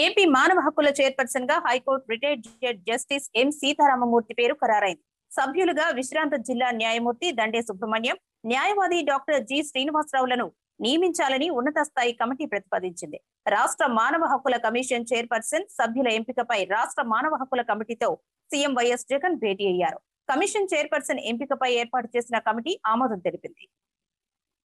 AP మానవ హక్కుల chairperson గా high court retired justice M Sitaramamurthy పేరు ఖరారైంది సభ్యులుగా విశ్రాంత జిల్లా న్యాయమూర్తి దండే సుబ్రహ్మణ్యం న్యాయవాది డాక్టర్ జి శ్రీనివాసరావులను నియమించాలని ఉన్నత స్థాయి కమిటీ ప్రతిపాదించింది రాష్ట్ర మానవ హక్కుల కమిషన్ చైర్పర్సన్ సభ్యుల ఎంపికపై రాష్ట్ర మానవ హక్కుల కమిటీతో సీఎం వైఎస్ జగన్ భేటీ అయ్యారు కమిషన్ చైర్పర్సన్ ఎంపికపై ఏర్పాటు చేసిన కమిటీ ఆమోదం తెలిపింది